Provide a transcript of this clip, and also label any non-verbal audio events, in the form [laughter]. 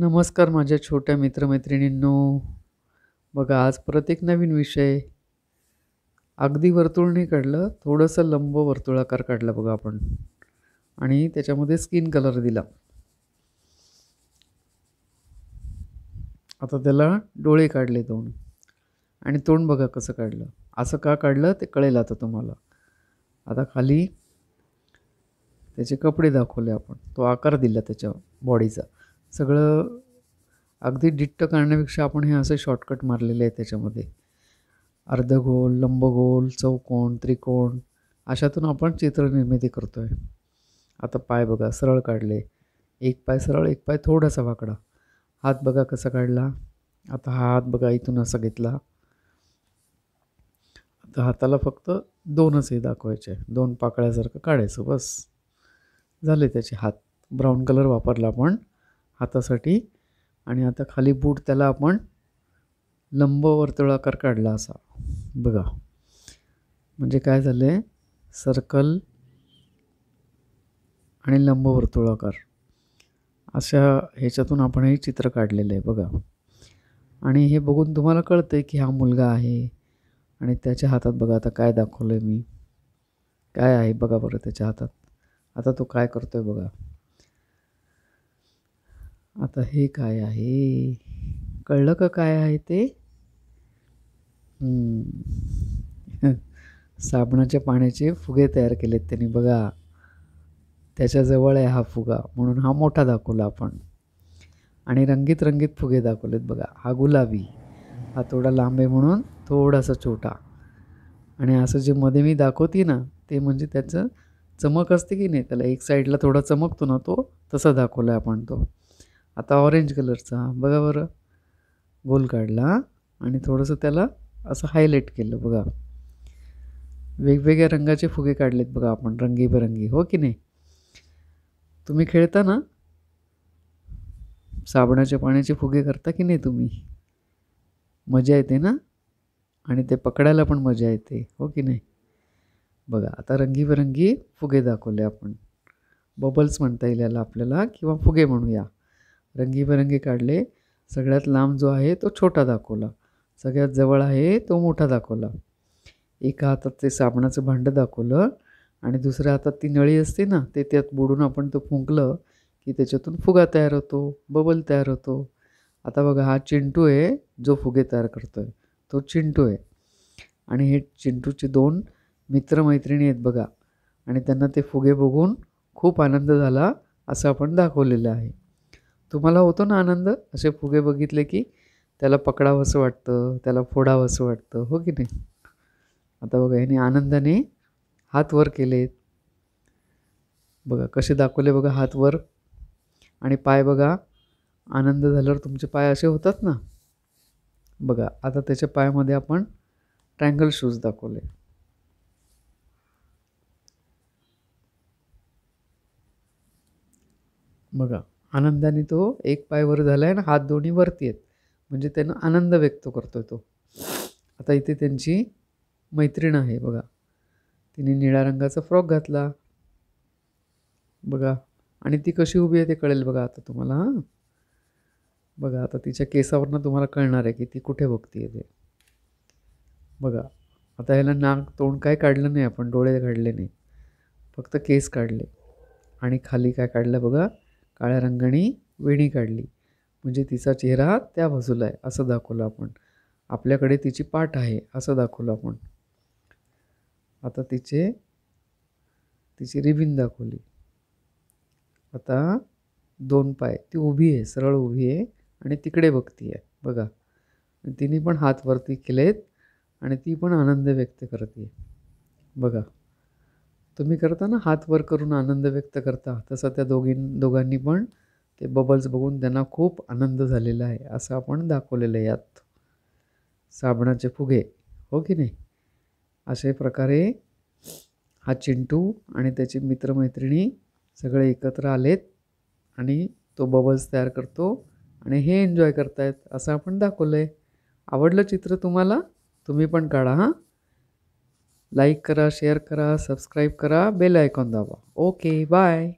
नमस्कार माझ्या छोट्या मित्रमैत्रिणींनो बघा आज परत एक नवीन विषय अगदी वर्तुळ नाही काढलं थोडंसं लंब वर्तुळाकार काढला बघा आपण आणि त्याच्यामध्ये स्किन कलर दिला आता त्याला डोळे काढले दोन आणि तोंड बघा कसं काढलं असं का काढलं ते कळेल आता तुम्हाला आता खाली त्याचे कपडे दाखवले आपण तो आकार दिला त्याच्या बॉडीचा सगळं अगदी डिट्ट काढण्यापेक्षा आपण हे असे शॉर्टकट मारलेले आहे त्याच्यामध्ये अर्धगोल लंबगोल चौकोन त्रिकोण अशातून आपण चित्रनिर्मिती करतो आहे आता पाय बघा सरळ काढले एक पाय सरळ एक पाय थोडासा वाकडा हात बघा कसा काढला आता हा हात बघा इथून असा घेतला आता हाताला फक्त दोनच हे दाखवायचे दोन पाकळ्यासारखं काढायचं बस झाले त्याचे हात ब्राऊन कलर वापरला आपण हातासाठी आणि आता खाली बूट त्याला आपण लंबवर्तुळाकार काढला असा बघा म्हणजे काय झालं आहे सर्कल आणि लंबवर्तुळाकार अशा ह्याच्यातून आपण हे चित्र काढलेलं आहे बघा आणि हे बघून तुम्हाला कळतं आहे की हा मुलगा आहे आणि त्याच्या हातात बघा आता काय दाखवलं आहे मी काय आहे बघा बरं त्याच्या हातात आता तो काय करतो आहे बघा आता हे काय आहे कळलं का काय आहे ते [laughs] साबणाच्या पाण्याचे फुगे तयार केलेत त्यांनी बघा त्याच्याजवळ आहे हा फुगा म्हणून हा मोठा दाखवला आपण आणि रंगीत रंगीत फुगे दाखवलेत बघा हा गुलाबी हा थोडा लांबे म्हणून थोडासा छोटा आणि असं जे मध्ये मी दाखवते ना ते म्हणजे त्याचं चमक असते की नाही त्याला एक साईडला थोडा चमकतो ना तो तसा दाखवला आहे आपण तो आता ऑरेंज कलरचा बघा बरं गोल काढला आणि थोडंसं त्याला असं हायलाईट केलं बघा वेगवेगळ्या रंगाचे फुगे काढलेत बघा आपण रंगीबरंगी हो की नाही तुम्ही खेळता ना साबणाच्या पाण्याचे फुगे करता की नाही तुम्ही मजा येते ना आणि ते पकडायला पण मजा येते हो की नाही बघा आता रंगीबेरंगी फुगे दाखवले आपण बबल्स म्हणता येईल याला आपल्याला किंवा फुगे म्हणूया रंगीबेरंगी काढले सगळ्यात लांब जो आहे तो छोटा दाखवला सगळ्यात जवळ आहे तो मोठा दाखवला एका हातात ते साबणाचं भांडं दाखवलं आणि दुसऱ्या हातात ती नळी असते ना ते त्यात बुडून आपण तो फुंकलं की त्याच्यातून फुगा तयार होतो बबल तयार होतो आता बघा हा चिंटू आहे जो फुगे तयार करतो आहे तो चिंटू आहे आणि हे चिंटूचे दोन मित्रमैत्रिणी आहेत बघा आणि त्यांना ते फुगे बघून खूप आनंद झाला असं आपण दाखवलेलं आहे तुम्हाला होतो ना आनंद असे फुगे बघितले की त्याला पकडावंसं वाटतं त्याला फोडावंसं वाटतं हो की नाही आता बघा याने आनंदाने हात वर केलेत बघा कसे दाखवले बघा हात वर आणि पाय बघा आनंद झाल्यावर तुमचे पाय असे होतात ना बघा आता त्याच्या पायामध्ये आपण ट्रँगल शूज दाखवले बघा आनंदाने तो एक पाय वर झाला आहे आणि हात दोन्ही वरती आहेत म्हणजे त्यानं आनंद व्यक्त करतोय तो आता इथे त्यांची मैत्रीण आहे बघा तिने निळ्या रंगाचा फ्रॉक घातला बघा आणि ती कशी उभी आहे ते कळेल बघा आता तुम्हाला हां बघा आता तिच्या केसावरनं तुम्हाला कळणार आहे की ती कुठे बघती आहे ते बघा आता ह्याला नाक तोंड काय काढलं नाही आपण डोळे काढले नाही फक्त केस काढले आणि खाली काय काढलं बघा काळ्या रंगाने वेणी काढली म्हणजे तिचा चेहरा त्या बाजूला आहे असं दाखवलं आपण आपल्याकडे तिची पाठ आहे असं दाखवलं आपण आता तिचे तिची रिबिन दाखवली आता दोन पाय ती उभी आहे सरळ उभी आहे आणि तिकडे बघती आहे बघा तिने पण हात वरती केलेत आणि ती पण आनंद व्यक्त करते बघा तुम्ही करता ना हात वर करून आनंद व्यक्त करता तसं त्या दोघीं दोघांनी पण ते बबल्स बघून त्यांना खूप आनंद झालेला आहे असं आपण दाखवलेलं आहे यात साबणाचे फुगे हो की नाही अशा प्रकारे हा चिंटू आणि त्याची मित्रमैत्रिणी सगळे एकत्र आलेत आणि तो बबल्स तयार करतो आणि हे एन्जॉय करतायत असं आपण दाखवलं आहे आवडलं चित्र तुम्हाला तुम्ही पण काढा हां लाईक करा शेअर करा सबस्क्राईब करा बेल आयकॉन दाबा ओके बाय